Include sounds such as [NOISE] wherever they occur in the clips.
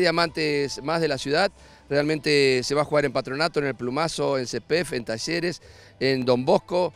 diamantes más de la ciudad. Realmente se va a jugar en Patronato, en el Plumazo, en CPF, en Talleres, en Don Bosco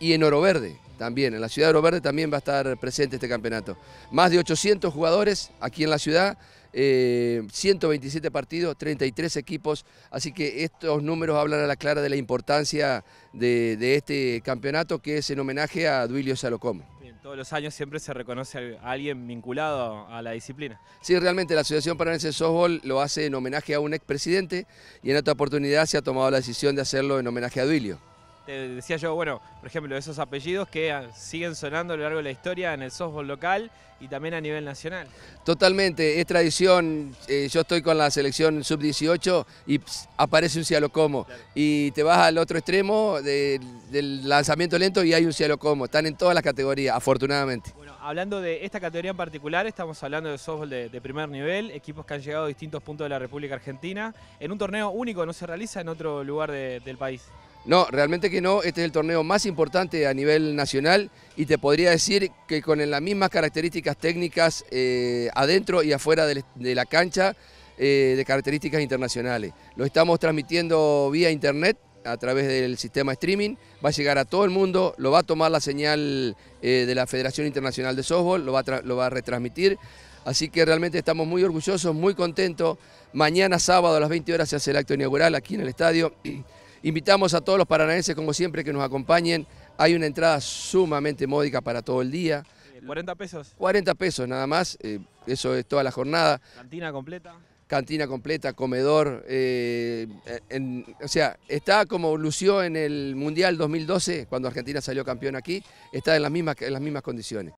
y en Oro Verde también. En la ciudad de Oro Verde también va a estar presente este campeonato. Más de 800 jugadores aquí en la ciudad. 127 eh, partidos, 33 equipos, así que estos números hablan a la clara de la importancia de, este campeonato que es en homenaje a Duilio Salocomo todos los años siempre se reconoce a alguien vinculado a la disciplina. Sí, realmente la Asociación Paranense de Softball lo hace en homenaje a un expresidente y en otra oportunidad se ha tomado la decisión de hacerlo en homenaje a Duilio te decía yo, bueno, por ejemplo, esos apellidos que ah, siguen sonando a lo largo de la historia en el softball local y también a nivel nacional. Totalmente, es tradición. Eh, yo estoy con la selección sub-18 y aparece un cielo como Y te vas al otro extremo del lanzamiento lento y hay un cielo como Están en todas las categorías, afortunadamente. Bueno, hablando de esta categoría en particular, estamos hablando de softball de, primer nivel, equipos que han llegado a distintos puntos de la República Argentina. En un torneo único no se realiza en otro lugar del país. No, realmente que no. Este es el torneo más importante a nivel nacional y te podría decir que con las mismas características técnicas eh, adentro y afuera de la cancha eh, de características internacionales. Lo estamos transmitiendo vía internet a través del sistema streaming, va a llegar a todo el mundo, lo va a tomar la señal eh, de la Federación Internacional de Softball, lo va a retransmitir. Así que realmente estamos muy orgullosos, muy contentos. Mañana sábado a las 20 horas se hace el acto inaugural aquí en el estadio. [CLEARS THROAT] Invitamos a todos los paranaenses, como siempre, que nos acompañen. Hay una entrada sumamente módica para todo el día. ¿40 pesos? 40 pesos nada más, eh, eso es toda la jornada. ¿Cantina completa? Cantina completa, comedor. Eh, eh, o sea, está como lució en el Mundial 2012, cuando Argentina salió campeón aquí, está en las mismas, en las mismas condiciones.